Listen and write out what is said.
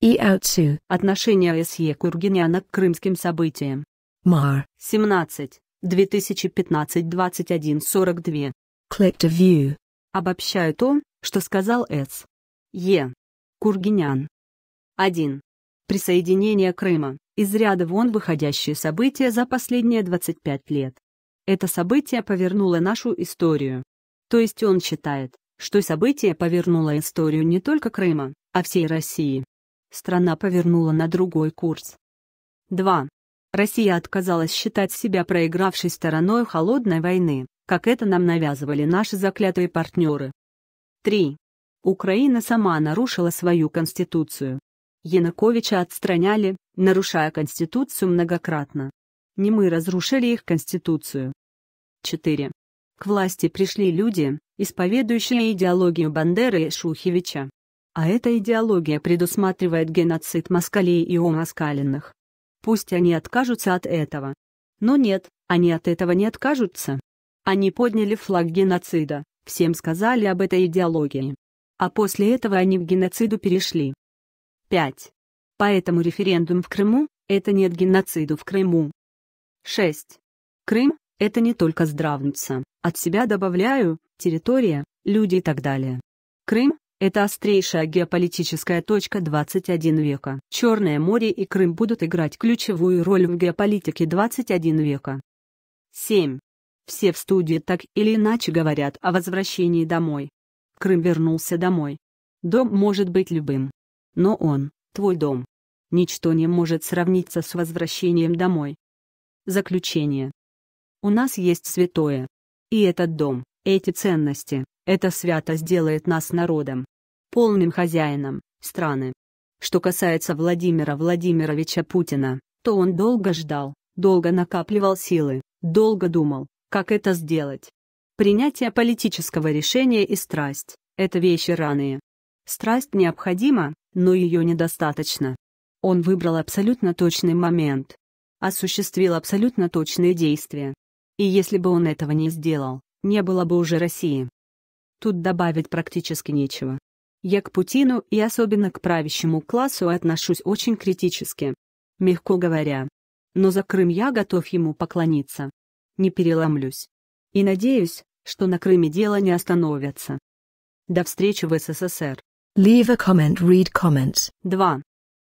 и Аутсу. Отношение С.Е. Кургиняна к крымским событиям. Мар. 17. 2015-21-42. Click to view. Обобщаю то, что сказал С. Е. Кургинян. 1. Присоединение Крыма. Из ряда вон выходящие события за последние 25 лет. Это событие повернуло нашу историю. То есть он считает, что событие повернуло историю не только Крыма, а всей России страна повернула на другой курс. 2. Россия отказалась считать себя проигравшей стороной холодной войны, как это нам навязывали наши заклятые партнеры. 3. Украина сама нарушила свою конституцию. Януковича отстраняли, нарушая конституцию многократно. Не мы разрушили их конституцию. 4. К власти пришли люди, исповедующие идеологию Бандеры и Шухевича. А эта идеология предусматривает геноцид москалей и омоскаленных. Пусть они откажутся от этого. Но нет, они от этого не откажутся. Они подняли флаг геноцида, всем сказали об этой идеологии. А после этого они к геноциду перешли. 5. Поэтому референдум в Крыму – это нет геноциду в Крыму. 6. Крым – это не только здравница, от себя добавляю, территория, люди и так далее. Крым это острейшая геополитическая точка 21 века. Черное море и Крым будут играть ключевую роль в геополитике 21 века. 7. Все в студии так или иначе говорят о возвращении домой. Крым вернулся домой. Дом может быть любым. Но он – твой дом. Ничто не может сравниться с возвращением домой. Заключение. У нас есть святое. И этот дом, эти ценности, эта святость делает нас народом, полным хозяином страны. Что касается Владимира Владимировича Путина, то он долго ждал, долго накапливал силы, долго думал, как это сделать. Принятие политического решения и страсть – это вещи раные. Страсть необходима, но ее недостаточно. Он выбрал абсолютно точный момент. Осуществил абсолютно точные действия. И если бы он этого не сделал, не было бы уже России. Тут добавить практически нечего. Я к Путину и особенно к правящему классу отношусь очень критически. Мягко говоря. Но за Крым я готов ему поклониться. Не переломлюсь. И надеюсь, что на Крыме дело не остановятся. До встречи в СССР. Leave a comment, read comments. 2.